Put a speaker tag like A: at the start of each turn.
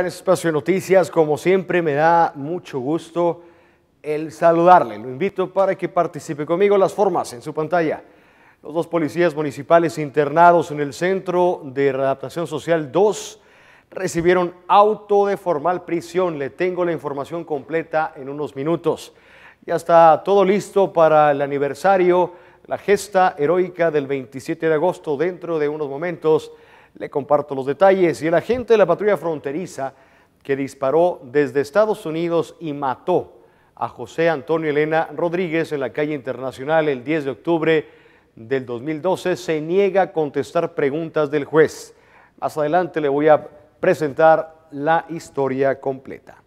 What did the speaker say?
A: En este espacio de noticias, como siempre, me da mucho gusto el saludarle. Lo invito para que participe conmigo. Las formas en su pantalla. Los dos policías municipales internados en el Centro de Readaptación Social 2 recibieron auto de formal prisión. Le tengo la información completa en unos minutos. Ya está todo listo para el aniversario, la gesta heroica del 27 de agosto. Dentro de unos momentos le comparto los detalles. Y el agente de la patrulla fronteriza que disparó desde Estados Unidos y mató a José Antonio Elena Rodríguez en la calle internacional el 10 de octubre del 2012 se niega a contestar preguntas del juez. Más adelante le voy a presentar la historia completa.